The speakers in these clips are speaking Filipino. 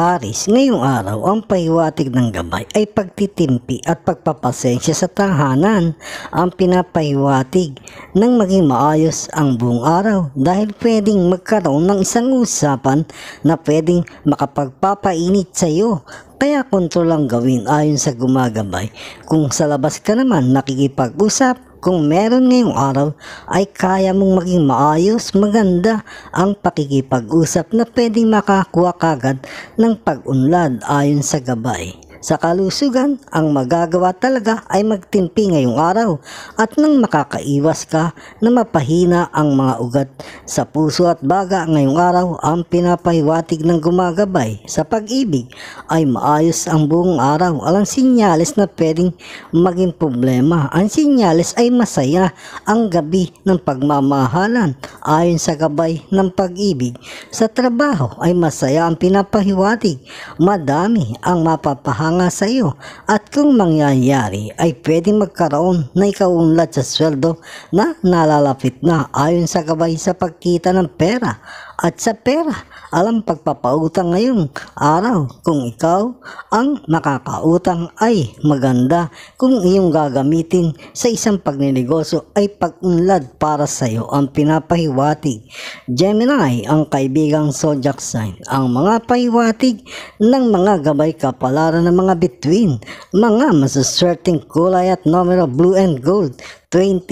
Aris, ngayong araw ang pahiwatig ng gabay ay pagtitimpi at pagpapasensya sa tahanan ang pinapahiwatig ng maging maayos ang buong araw dahil pwedeng magkaroon ng isang usapan na pwedeng makapagpapainit sa iyo kaya kontrol lang gawin ayon sa gumagabay. Kung sa labas ka naman nakikipag-usap, kung meron ngayong araw ay kaya mong maging maayos, maganda ang pakikipag-usap na pwedeng makakuha kagad ng pag-unlad ayon sa gabay. Sa kalusugan, ang magagawa talaga ay magtimpi ngayong araw at nang makakaiwas ka na mapahina ang mga ugat. Sa puso at baga ngayong araw, ang pinapahiwatig ng gumagabay sa pag-ibig ay maayos ang buong araw. Alang sinyales na pwedeng maging problema. Ang sinyales ay masaya ang gabi ng pagmamahalan ayon sa gabay ng pag-ibig. Sa trabaho ay masaya ang pinapahiwatig. Madami ang mapapahalan nga sa iyo at kung mangyayari ay pwedeng magkaroon na ikaunlad sa sweldo na nalalapit na ayon sa gabay sa pagkita ng pera at sa pera alam pagpapautang ngayon araw kung ikaw ang makakautang ay maganda kung iyong gagamitin sa isang pagnenegosyo ay pag-unlad para sa iyo ang pinapahiwatig. Gemini ang kaibigang zodiac sign. Ang mga pahiwatig ng mga gabay kapalaran ng mga between, mga masuswerteng kulay at numero blue and gold 20,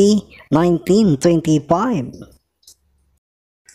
19, 25.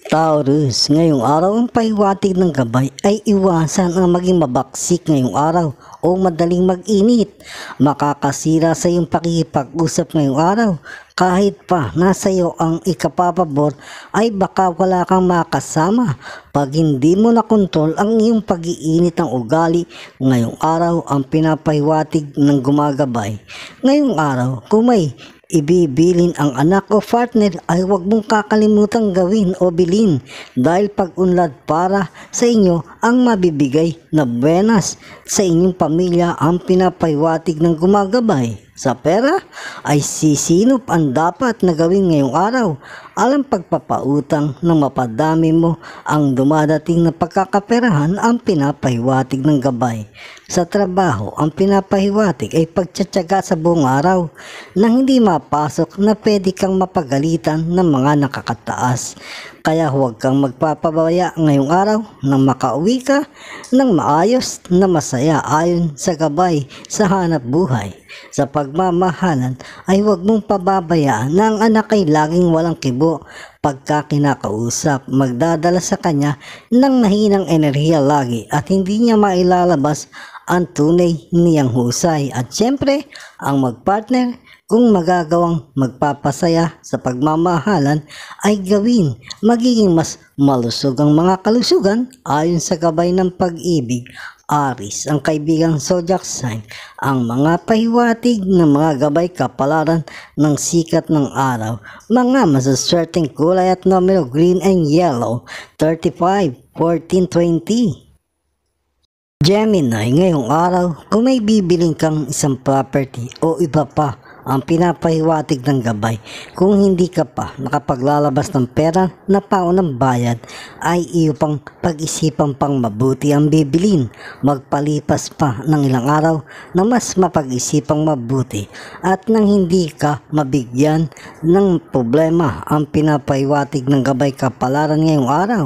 Taurus, ngayong araw ang pahiwatig ng gabay ay iwasan ang maging mabaksik ngayong araw o madaling mag-init. Makakasira sa iyong pakikipag-usap ngayong araw. Kahit pa nasa iyo ang ikapapabor ay baka wala kang makasama. Pag hindi mo nakontrol ang iyong pag-iinit ng ugali, ngayong araw ang pinapahiwatig ng gumagabay. Ngayong araw, kung may ibibilin ang anak o partner ay huwag mong kakalimutang gawin o bilin dahil pag-unlad para sa inyo ang mabibigay na buenas sa inyong pamilya ang pinapaywatig ng gumagabay. Sa pera ay sisinop ang dapat na gawin ngayong araw alam pagpapautang ng mapadami mo ang dumadating na pagkakaperahan ang pinapahiwatig ng gabay. Sa trabaho, ang pinapahiwatig ay pagtsatsaga sa buong araw nang hindi mapasok na pwede kang mapagalitan ng mga nakakataas. Kaya huwag kang magpapabaya ngayong araw na makauwi ka ng maayos na masaya ayon sa gabay sa hanap buhay. Sa pagmamahalan ay huwag mong pababayaan na ang anak ay laging walang kibo pagka kinakausap. Magdadala sa kanya ng mahinang enerhiya lagi at hindi niya mailalabas ang tunay niyang husay. At syempre, ang magpartner kung magagawang magpapasaya sa pagmamahalan ay gawin, magiging mas malusog ang mga kalusugan ayon sa gabay ng pag-ibig. Aris, ang kaibigang Zodiac sign, ang mga pahiwatig ng mga gabay kapalaran ng sikat ng araw, mga masaswerteng kulay at numero green and yellow, 35, 14, 20. Gemini, ngayong araw, kung may bibiling kang isang property o iba pa ang pinapahiwatig ng gabay. Kung hindi ka pa nakapaglalabas ng pera na paunang bayad, ay iyo pang pag-isipan pang mabuti ang bibilin. Magpalipas pa ng ilang araw na mas mapag-isipang mabuti at nang hindi ka mabigyan ng problema ang pinapahiwatig ng gabay kapalaran ngayong araw.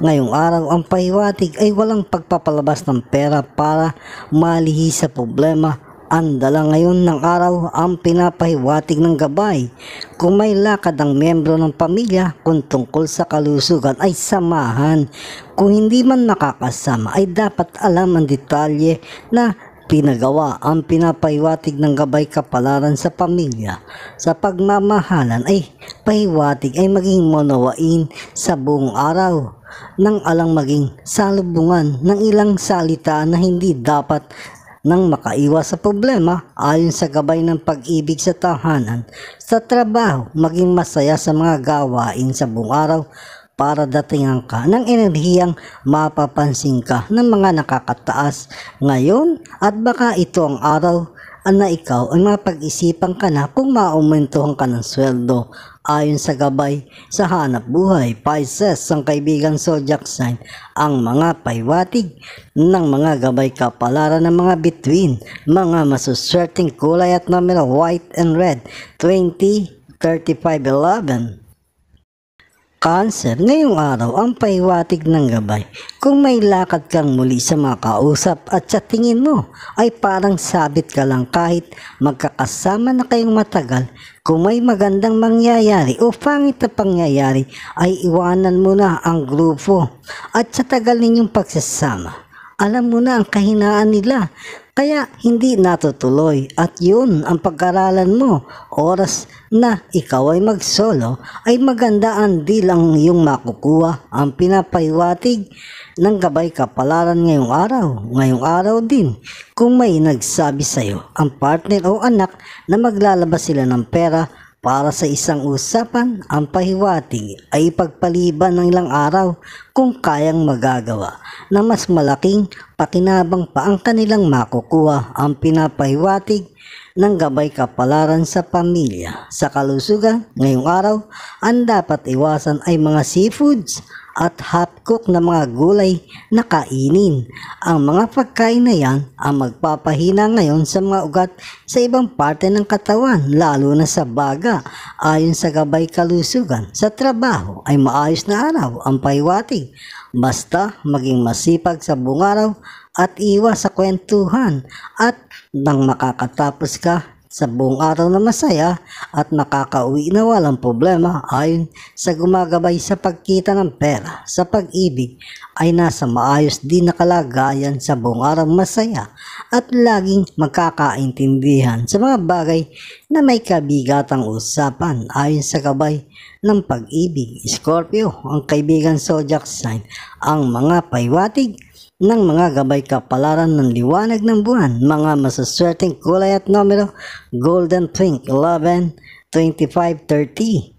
Ngayong araw, ang pahiwatig ay walang pagpapalabas ng pera para malihi sa problema ang dala ngayon ng araw ang pinapahiwatig ng gabay. Kung may lakad ang miyembro ng pamilya kung tungkol sa kalusugan ay samahan. Kung hindi man nakakasama ay dapat alam ang detalye na pinagawa ang pinapahiwatig ng gabay kapalaran sa pamilya. Sa pagmamahalan ay pahiwatig ay maging monawain sa buong araw nang alang maging salubungan ng ilang salita na hindi dapat nang makaiwas sa problema ayon sa gabay ng pag-ibig sa tahanan, sa trabaho, maging masaya sa mga gawain sa buong araw para datingan ka ng enerhiyang mapapansin ka ng mga nakakataas ngayon at baka ito ang araw na ikaw ay mapag-isipan ka na kung maumentuhan ka ng sweldo ayon sa gabay sa hanap buhay, Pisces, ang kaibigan zodiac sign, ang mga paywatig ng mga gabay kapalaran ng mga between, mga masuswerteng kulay at numero white and red, 20, 35, 11. Cancer, ngayong araw ang pahiwatig ng gabay. Kung may lakad kang muli sa mga kausap at sa tingin mo ay parang sabit ka lang kahit magkakasama na kayong matagal, kung may magandang mangyayari o pangit na pangyayari ay iwanan mo na ang grupo at sa tagal ninyong pagsasama. Alam mo na ang kahinaan nila kaya hindi natutuloy at yun ang pag-aralan mo. Oras na ikaw ay magsolo ay magandaan ang lang yung makukuha ang pinapaywatig ng gabay kapalaran ngayong araw. Ngayong araw din kung may nagsabi sa'yo ang partner o anak na maglalabas sila ng pera para sa isang usapan, ang pahiwatig ay ipagpaliban ng ilang araw kung kayang magagawa na mas malaking pakinabang pa ang kanilang makukuha ang pinapahiwatig ng gabay kapalaran sa pamilya. Sa kalusugan, ngayong araw, ang dapat iwasan ay mga seafoods, at half-cook na mga gulay na kainin. Ang mga pagkain na yan ang magpapahina ngayon sa mga ugat sa ibang parte ng katawan, lalo na sa baga. Ayon sa gabay kalusugan, sa trabaho ay maayos na araw ang paiwating. Basta maging masipag sa bungaraw at iwas sa kwentuhan at nang makakatapos ka sa buong araw na masaya at makakauwi na walang problema ayon sa gumagabay sa pagkita ng pera sa pag-ibig ay nasa maayos din na kalagayan sa buong araw masaya at laging magkakaintindihan sa mga bagay na may kabigatang usapan ayon sa gabay ng pag-ibig. Scorpio, ang kaibigan zodiac sign, ang mga paywatig ng mga gabay kapalaran ng liwanag ng buwan, mga masaswerteng kulay at numero, golden pink, 11, 25, 30.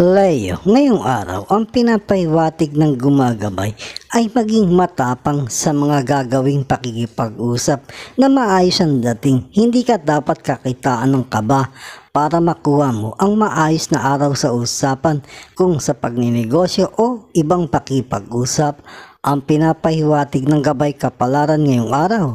Leo, ngayong araw, ang pinapahiwatig ng gumagabay ay maging matapang sa mga gagawing pakikipag-usap na maayos ang dating. Hindi ka dapat kakitaan ng kaba para makuha mo ang maayos na araw sa usapan kung sa pagninegosyo o ibang pakipag-usap ang pinapahiwatig ng gabay kapalaran ngayong araw.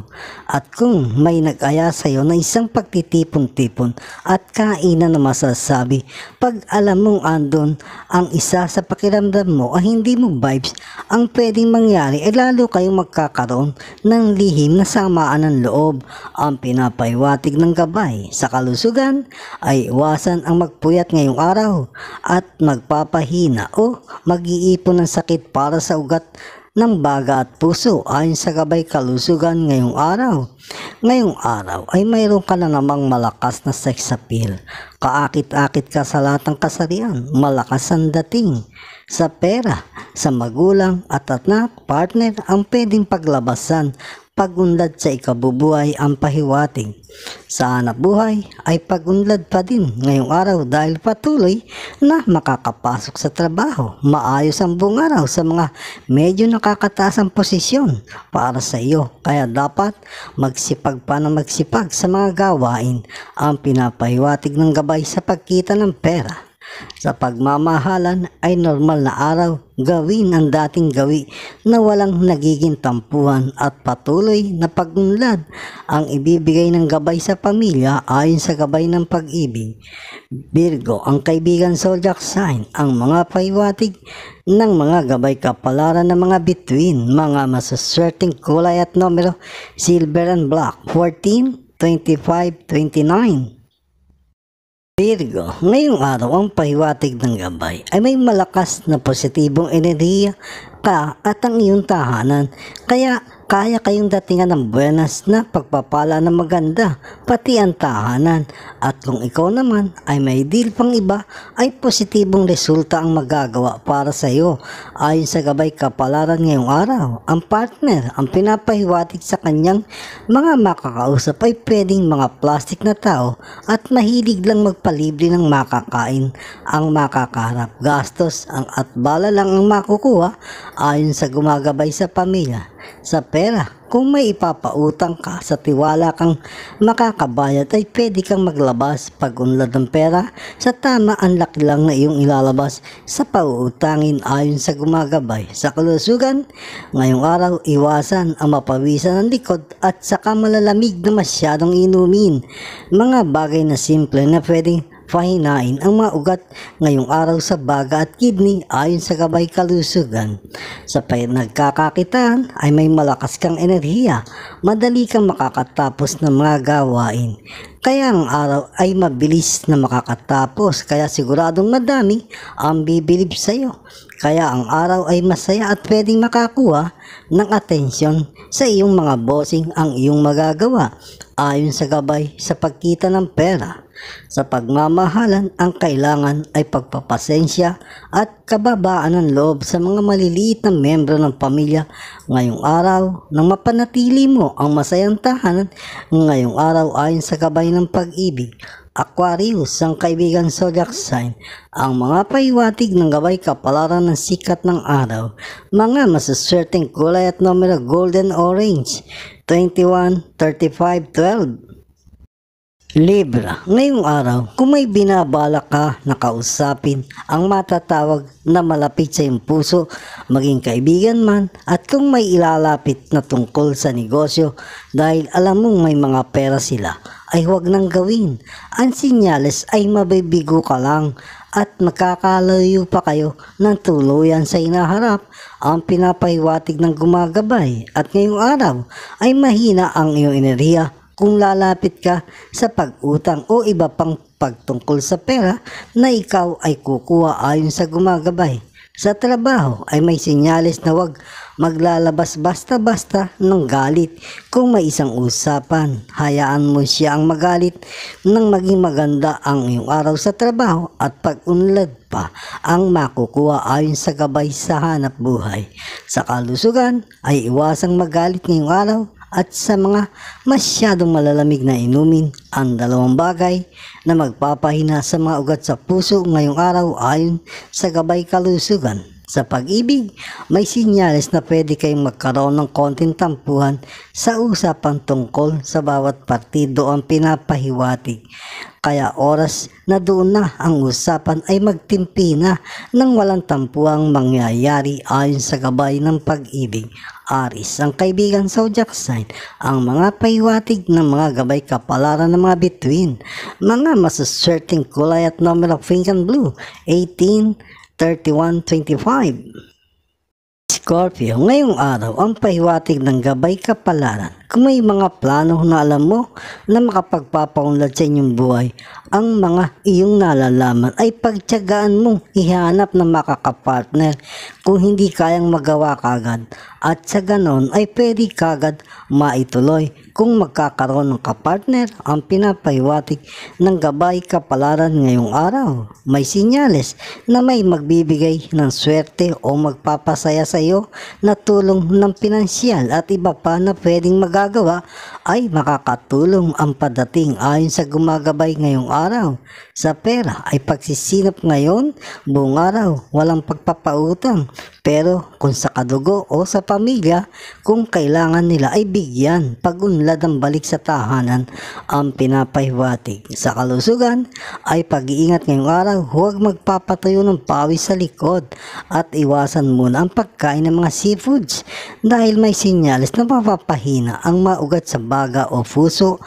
At kung may nag-aya sa iyo na isang pagtitipon-tipon at kainan na masasabi, pag alam mong andon ang isa sa pakiramdam mo ay hindi mo vibes, ang pwedeng mangyari ay lalo kayong magkakaroon ng lihim na samaan ng loob. Ang pinapahiwatig ng gabay sa kalusugan ay iwasan ang magpuyat ngayong araw at magpapahina o mag-iipon ng sakit para sa ugat ng baga at puso ayon sa gabay kalusugan ngayong araw. Ngayong araw ay mayroon ka na namang malakas na sex appeal. Kaakit-akit ka sa lahat ng kasarian, malakas ang dating. Sa pera, sa magulang at at partner ang pwedeng paglabasan pagunlad sa ikabubuhay ang pahiwatig. Sa anak buhay ay pagunlad pa din ngayong araw dahil patuloy na makakapasok sa trabaho. Maayos ang buong araw sa mga medyo nakakataas ang posisyon para sa iyo. Kaya dapat magsipag pa na magsipag sa mga gawain ang pinapahiwatig ng gabay sa pagkita ng pera. Sa pagmamahalan ay normal na araw gawin ang dating gawi na walang nagiging tampuhan at patuloy na pagunlad ang ibibigay ng gabay sa pamilya ayon sa gabay ng pag-ibig. Virgo, ang kaibigan zodiac sign, ang mga paiwatig ng mga gabay kapalaran ng mga between, mga masaswerteng kulay at numero silver and black, 14, 25, 29, Virgo, ngayong araw ang pahiwatig ng gabay ay may malakas na positibong enerhiya ka at ang iyong tahanan. Kaya kaya kayong datingan ng buenas na pagpapala ng maganda, pati ang tahanan. At kung ikaw naman ay may deal pang iba, ay positibong resulta ang magagawa para sa iyo. Ayon sa gabay kapalaran ngayong araw, ang partner ang pinapahiwatig sa kanyang mga makakausap ay pwedeng mga plastic na tao at mahilig lang magpalibre ng makakain ang makakarap Gastos ang at bala lang ang makukuha ayon sa gumagabay sa pamilya sa pera. Kung may ipapautang ka sa tiwala kang makakabayad ay pwede kang maglabas pag-unlad ng pera sa tama ang laki lang na iyong ilalabas sa pauutangin ayon sa gumagabay. Sa kalusugan, ngayong araw iwasan ang mapawisan ng likod at saka malalamig na masyadong inumin. Mga bagay na simple na pwedeng pahinain ang mga ugat ngayong araw sa baga at kidney ayon sa gabay kalusugan. Sa nagkakakitaan ay may malakas kang enerhiya, madali kang makakatapos ng mga gawain. Kaya ang araw ay mabilis na makakatapos kaya siguradong madami ang bibilib sa iyo. Kaya ang araw ay masaya at pwedeng makakuha ng atensyon sa iyong mga bossing ang iyong magagawa ayon sa gabay sa pagkita ng pera. Sa pagmamahalan, ang kailangan ay pagpapasensya at kababaan ng loob sa mga maliliit na membro ng pamilya ngayong araw nang mapanatili mo ang masayang tahanan ngayong araw ayon sa gabay ng pag-ibig. Aquarius, ang kaibigan zodiac sign, ang mga paiwatig ng gabay kapalaran ng sikat ng araw, mga masaswerteng kulay at numero golden orange, 21, 35, 12. Libra, ngayong araw, kung may binabalak ka na kausapin ang matatawag na malapit sa iyong puso, maging kaibigan man, at kung may ilalapit na tungkol sa negosyo dahil alam mong may mga pera sila, ay huwag nang gawin. Ang sinyales ay mabibigo ka lang at makakalayo pa kayo ng tuluyan sa inaharap ang pinapahiwatig ng gumagabay at ngayong araw ay mahina ang iyong enerhiya kung lalapit ka sa pag-utang o iba pang pagtungkol sa pera na ikaw ay kukuha ayon sa gumagabay. Sa trabaho ay may sinyalis na wag maglalabas basta-basta ng galit. Kung may isang usapan, hayaan mo siya ang magalit nang maging maganda ang iyong araw sa trabaho at pag-unlad pa ang makukuha ayon sa gabay sa hanap buhay. Sa kalusugan ay iwasang magalit ngayong araw at sa mga masyadong malalamig na inumin ang dalawang bagay na magpapahina sa mga ugat sa puso ngayong araw ayon sa gabay kalusugan. Sa pag-ibig, may sinyalis na pwede kayong magkaroon ng konting tampuhan sa usapang tungkol sa bawat partido ang pinapahiwatig. Kaya oras na doon na ang usapan ay magtimpi na nang walang tampuang mangyayari ayon sa gabay ng pag-ibig. Aris, ang kaibigan zodiac sign, ang mga pahiwatig ng mga gabay kapalaran ng mga between, mga masaserting kulay at number of pink and blue, 18, 31.25 Scorpio, ngayong araw ang pahiwatig ng gabay kapalaran kung may mga plano na alam mo na makapagpapaunlad sa inyong buhay, ang mga iyong nalalaman ay pagtyagaan mo ihanap na makakapartner kung hindi kayang magawa kagad at sa ganon ay pwede kagad maituloy kung magkakaroon ng kapartner ang pinapahiwatig ng gabay kapalaran ngayong araw. May sinyales na may magbibigay ng swerte o magpapasaya sa iyo na tulong ng pinansyal at iba pa na pwedeng mag ಆಗಾಗ ay makakatulong ang padating ayon sa gumagabay ngayong araw. Sa pera ay pagsisinap ngayon buong araw, walang pagpapautang. Pero kung sa kadugo o sa pamilya, kung kailangan nila ay bigyan pagunlad ang balik sa tahanan ang pinapahiwatig. Sa kalusugan ay pag-iingat ngayong araw, huwag magpapatayo ng pawis sa likod at iwasan muna ang pagkain ng mga seafoods dahil may sinyalis na mapapahina ang maugat sa bahay baga o puso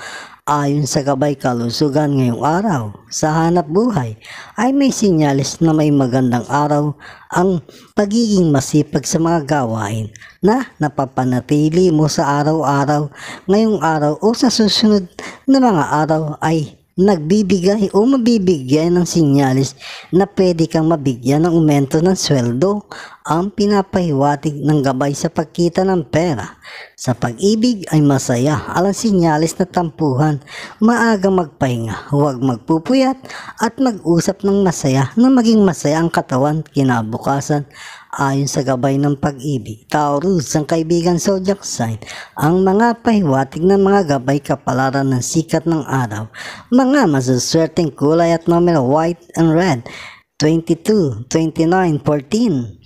ayon sa gabay kalusugan ngayong araw. Sa hanap buhay ay may sinyalis na may magandang araw ang pagiging masipag sa mga gawain na napapanatili mo sa araw-araw ngayong araw o sa susunod na mga araw ay nagbibigay o mabibigyan ng sinyalis na pwede kang mabigyan ng aumento ng sweldo ang pinapahiwatig ng gabay sa pagkita ng pera. Sa pag-ibig ay masaya, alang sinyalis na tampuhan, maaga magpahinga, huwag magpupuyat at mag-usap ng masaya na maging masaya ang katawan kinabukasan Ayon sa gabay ng pag-ibig, Taurus ang kaibigan zodiac sign, ang mga pahiwatig ng mga gabay kapalaran ng sikat ng araw, mga masuswerteng kulay at numero white and red, 22, 29, 14.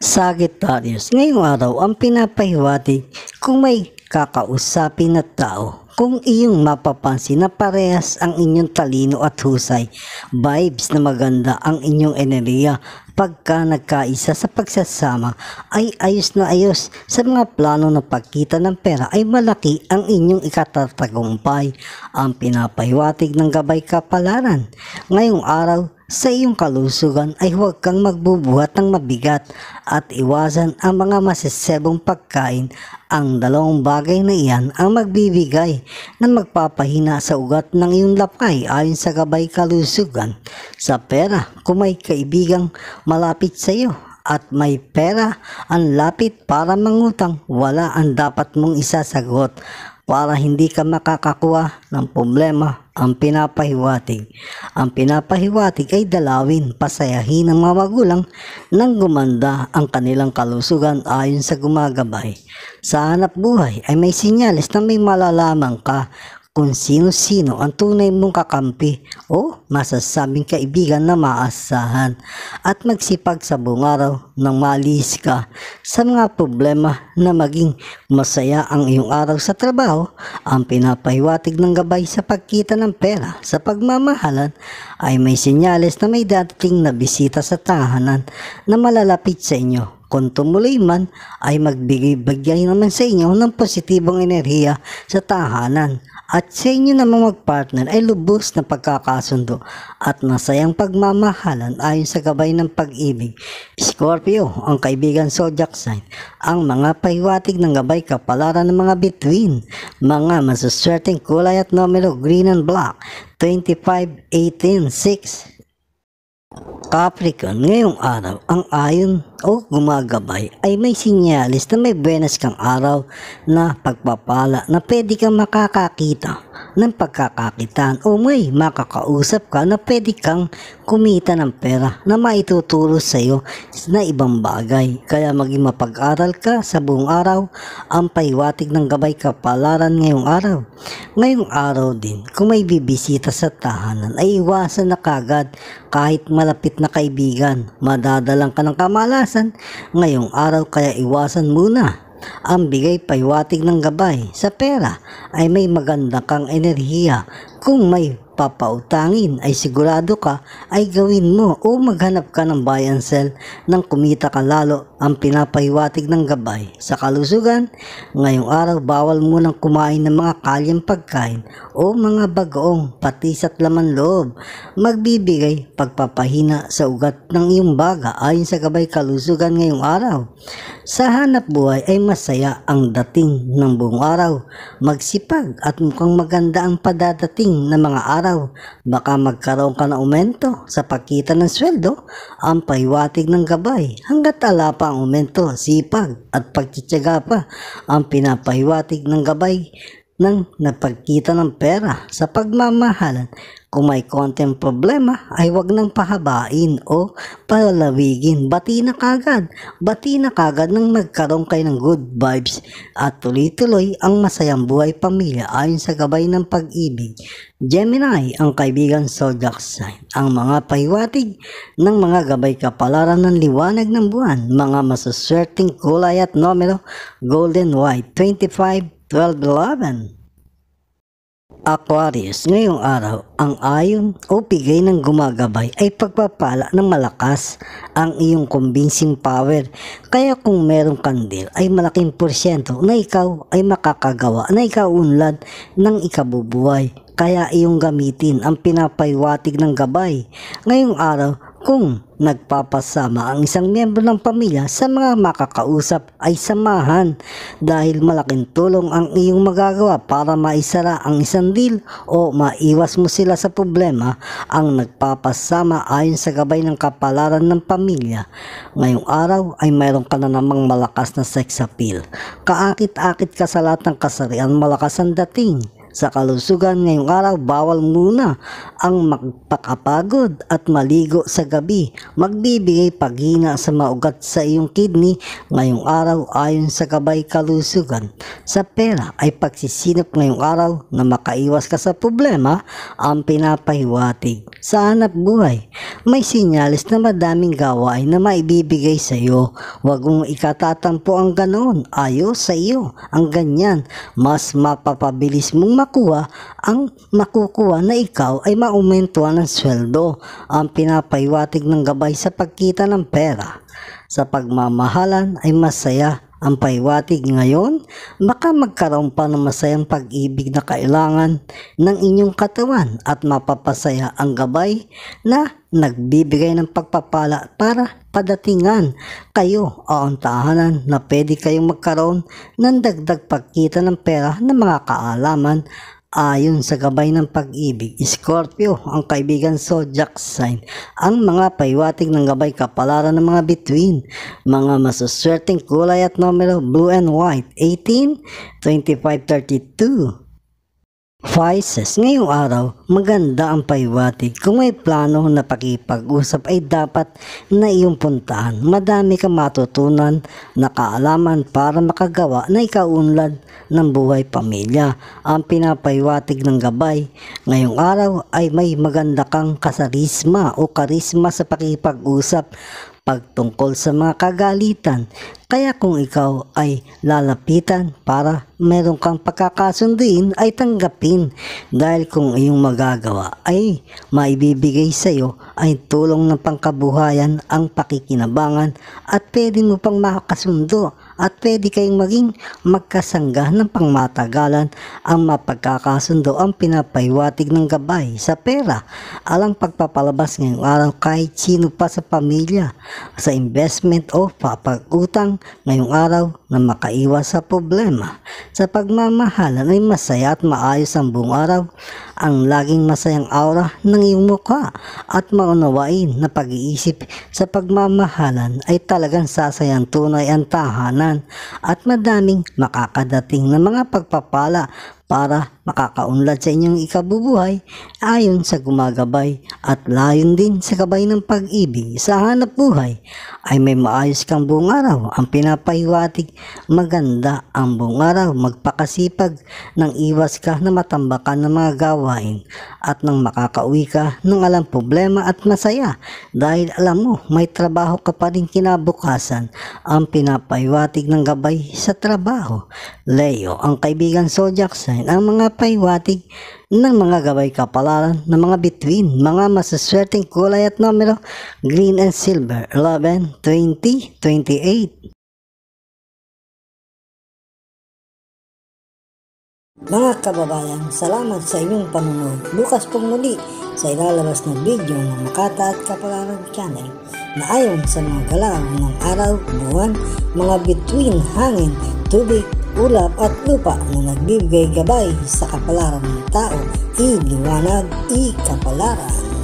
Sagittarius, ngayong araw ang pinapahiwatig kung may kakausapin na tao kung iyong mapapansin na parehas ang inyong talino at husay, vibes na maganda ang inyong enerhiya pagka nagkaisa sa pagsasama ay ayos na ayos sa mga plano ng pagkita ng pera ay malaki ang inyong ikatatagumpay ang pinapahiwatig ng gabay kapalaran. Ngayong araw, sa iyong kalusugan ay huwag kang magbubuhat ng mabigat at iwasan ang mga masisebong pagkain. Ang dalawang bagay na iyan ang magbibigay na magpapahina sa ugat ng iyong lapay ayon sa gabay kalusugan. Sa pera, kung may kaibigang malapit sa iyo at may pera, ang lapit para mangutang, wala ang dapat mong isasagot para hindi ka makakakuha ng problema ang pinapahiwatig. Ang pinapahiwatig ay dalawin, pasayahin ng mga magulang nang gumanda ang kanilang kalusugan ayon sa gumagabay. Sa hanap buhay ay may sinyalis na may malalaman ka kung sino-sino ang tunay mong kakampi o masasabing kaibigan na maasahan at magsipag sa buong araw nang maalis ka sa mga problema na maging masaya ang iyong araw sa trabaho ang pinapahiwatig ng gabay sa pagkita ng pera sa pagmamahalan ay may sinyales na may dating na bisita sa tahanan na malalapit sa inyo kung tumuloy man ay magbigay-bagay naman sa inyo ng positibong enerhiya sa tahanan at sa inyo namang magpartner ay lubos na pagkakasundo at masayang pagmamahalan ayon sa gabay ng pag-ibig. Scorpio, ang kaibigan zodiac sign, ang mga pahiwatig ng gabay kapalaran ng mga between, mga masuswerteng kulay at numero green and black, 25, 18, 6. Capricorn, ngayong araw, ang ayon o gumagabay ay may sinyalis na may benes kang araw na pagpapala na pwede kang makakakita ng pagkakakitaan o may makakausap ka na pwede kang kumita ng pera na maituturo sa iyo na ibang bagay. Kaya maging mapag-aral ka sa buong araw ang paiwatig ng gabay kapalaran ngayong araw. Ngayong araw din, kung may bibisita sa tahanan ay iwasan na kagad kahit malapit na kaibigan. Madadalang ka ng kamalas kalikasan ngayong araw kaya iwasan muna. Ang bigay paywating ng gabay sa pera ay may maganda kang enerhiya kung may papautangin ay sigurado ka ay gawin mo o maghanap ka ng buy and sell nang kumita ka lalo ang pinapahiwatig ng gabay sa kalusugan. Ngayong araw bawal mo nang kumain ng mga kalyang pagkain o mga bagoong patis at laman loob. Magbibigay pagpapahina sa ugat ng iyong baga ayon sa gabay kalusugan ngayong araw. Sa hanap buhay ay masaya ang dating ng buong araw. Magsipag at mukhang maganda ang padadating ng mga araw. Baka magkaroon ka ng aumento sa pagkita ng sweldo, ang pahiwatig ng gabay hanggat ala pa ang aumento, sipag at pagtsitsaga pa ang pinapahiwatig ng gabay ng napagkita ng pera sa pagmamahalan. Kung may konting problema ay huwag nang pahabain o palawigin. Bati na kagad. Bati na kagad nang magkaroon kayo ng good vibes at tuloy-tuloy ang masayang buhay pamilya ayon sa gabay ng pag-ibig. Gemini ang kaibigan zodiac sign, ang mga pahiwatig ng mga gabay kapalaran ng liwanag ng buwan, mga masuswerteng kulay at numero golden white 25, 12.11 Aquarius, ngayong araw, ang ayon o bigay ng gumagabay ay pagpapala ng malakas ang iyong convincing power. Kaya kung merong kandil ay malaking porsyento na ikaw ay makakagawa na ikaunlad ng ikabubuhay. Kaya iyong gamitin ang pinapaywatig ng gabay. Ngayong araw, kung nagpapasama ang isang miyembro ng pamilya sa mga makakausap ay samahan dahil malaking tulong ang iyong magagawa para maisara ang isang deal o maiwas mo sila sa problema ang nagpapasama ayon sa gabay ng kapalaran ng pamilya. Ngayong araw ay mayroon ka na namang malakas na sex appeal. Kaakit-akit ka sa lahat ng kasarian malakas ang dating sa kalusugan ngayong araw, bawal muna ang magpakapagod at maligo sa gabi. Magbibigay paghina sa maugat sa iyong kidney ngayong araw ayon sa gabay kalusugan. Sa pera ay pagsisinap ngayong araw na makaiwas ka sa problema ang pinapahiwatig. Sa hanap buhay, may sinyalis na madaming gawain na maibibigay sa iyo. Huwag mong ikatatampo ang ganoon. Ayos sa iyo ang ganyan. Mas mapapabilis mong makuha ang makukuha na ikaw ay maumentuan ng sweldo ang pinapaywatig ng gabay sa pagkita ng pera. Sa pagmamahalan ay masaya ang paiwatig ngayon, baka magkaroon pa ng masayang pag-ibig na kailangan ng inyong katawan at mapapasaya ang gabay na nagbibigay ng pagpapala para padatingan kayo o ang tahanan na pwede kayong magkaroon ng dagdag pagkita ng pera ng mga kaalaman Ayon sa gabay ng pag-ibig, Scorpio, ang kaibigan Zodiac sign, ang mga paiwating ng gabay kapalaran ng mga between, mga masuswerteng kulay at numero blue and white, 18, 25, 32, Vices, ngayong araw, maganda ang paiwatig. Kung may plano na pakipag-usap ay dapat na iyong puntahan. Madami kang matutunan na kaalaman para makagawa na ikaunlad ng buhay pamilya. Ang pinapaiwatig ng gabay, ngayong araw ay may maganda kang kasarisma o karisma sa pakipag-usap pagtungkol sa mga kagalitan. Kaya kung ikaw ay lalapitan para meron kang pagkakasunduin ay tanggapin dahil kung iyong magagawa ay maibibigay sa iyo ay tulong ng pangkabuhayan ang pakikinabangan at pwede mo pang makasundo at pwede kayong maging magkasangga ng pangmatagalan ang mapagkakasundo ang pinapaywatig ng gabay sa pera alang pagpapalabas ngayong araw kahit sino pa sa pamilya sa investment o papag-utang ngayong araw na makaiwas sa problema. Sa pagmamahalan ay masaya at maayos ang buong araw ang laging masayang aura ng iyong mukha at maunawain na pag-iisip sa pagmamahalan ay talagang sasayang tunay ang tahanan at madaming makakadating na mga pagpapala para makakaunlad sa inyong ikabubuhay ayon sa gumagabay at layon din sa gabay ng pag-ibig sa hanap buhay ay may maayos kang buong araw ang pinapahiwatig maganda ang buong araw magpakasipag nang iwas ka na matambakan ng mga gawain at nang makakauwi ka nang alam problema at masaya dahil alam mo may trabaho ka pa rin kinabukasan ang pinapahiwatig ng gabay sa trabaho Leo ang kaibigan zodiac sign ang mga pagpahiwatig ng mga gabay kapalaran ng mga between, mga masaswerteng kulay at numero, green and silver, 11, 20, 28. Mga kababayan, salamat sa inyong panunod. Bukas pong muli sa ilalabas ng video ng Makata at Kapalaran Channel na ayon sa mga galaw ng araw, buwan, mga bituin, hangin, tubig, ulap at lupa na nagbibigay gabay sa kapalaran ng tao, i-liwanag, i-kapalaran.